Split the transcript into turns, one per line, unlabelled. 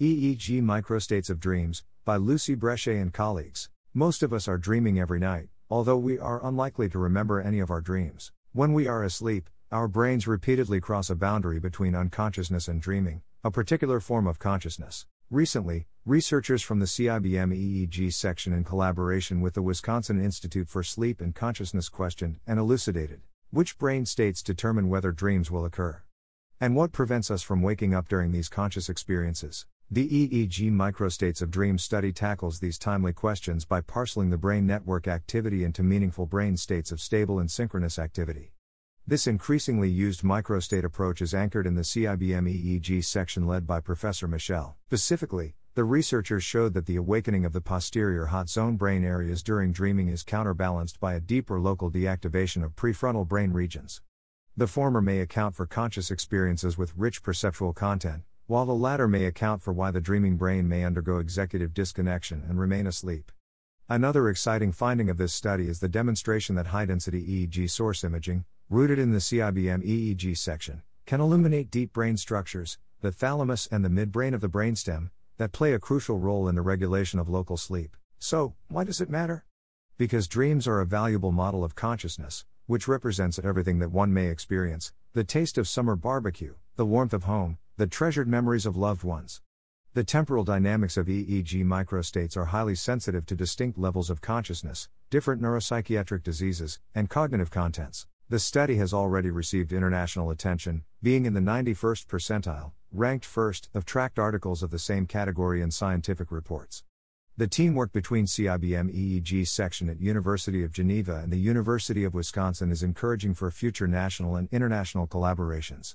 EEG Microstates of Dreams, by Lucy Brechet and colleagues. Most of us are dreaming every night, although we are unlikely to remember any of our dreams. When we are asleep, our brains repeatedly cross a boundary between unconsciousness and dreaming, a particular form of consciousness. Recently, researchers from the CIBM EEG section in collaboration with the Wisconsin Institute for Sleep and Consciousness questioned and elucidated which brain states determine whether dreams will occur and what prevents us from waking up during these conscious experiences. The EEG microstates of dream study tackles these timely questions by parceling the brain network activity into meaningful brain states of stable and synchronous activity. This increasingly used microstate approach is anchored in the CIBM EEG section led by Professor Michelle. Specifically, the researchers showed that the awakening of the posterior hot zone brain areas during dreaming is counterbalanced by a deeper local deactivation of prefrontal brain regions. The former may account for conscious experiences with rich perceptual content, while the latter may account for why the dreaming brain may undergo executive disconnection and remain asleep. Another exciting finding of this study is the demonstration that high density EEG source imaging, rooted in the CIBM EEG section, can illuminate deep brain structures, the thalamus and the midbrain of the brainstem, that play a crucial role in the regulation of local sleep. So, why does it matter? Because dreams are a valuable model of consciousness, which represents everything that one may experience the taste of summer barbecue, the warmth of home, the treasured memories of loved ones. The temporal dynamics of EEG microstates are highly sensitive to distinct levels of consciousness, different neuropsychiatric diseases, and cognitive contents. The study has already received international attention, being in the 91st percentile, ranked first, of tracked articles of the same category in scientific reports. The teamwork between CIBM EEG section at University of Geneva and the University of Wisconsin is encouraging for future national and international collaborations.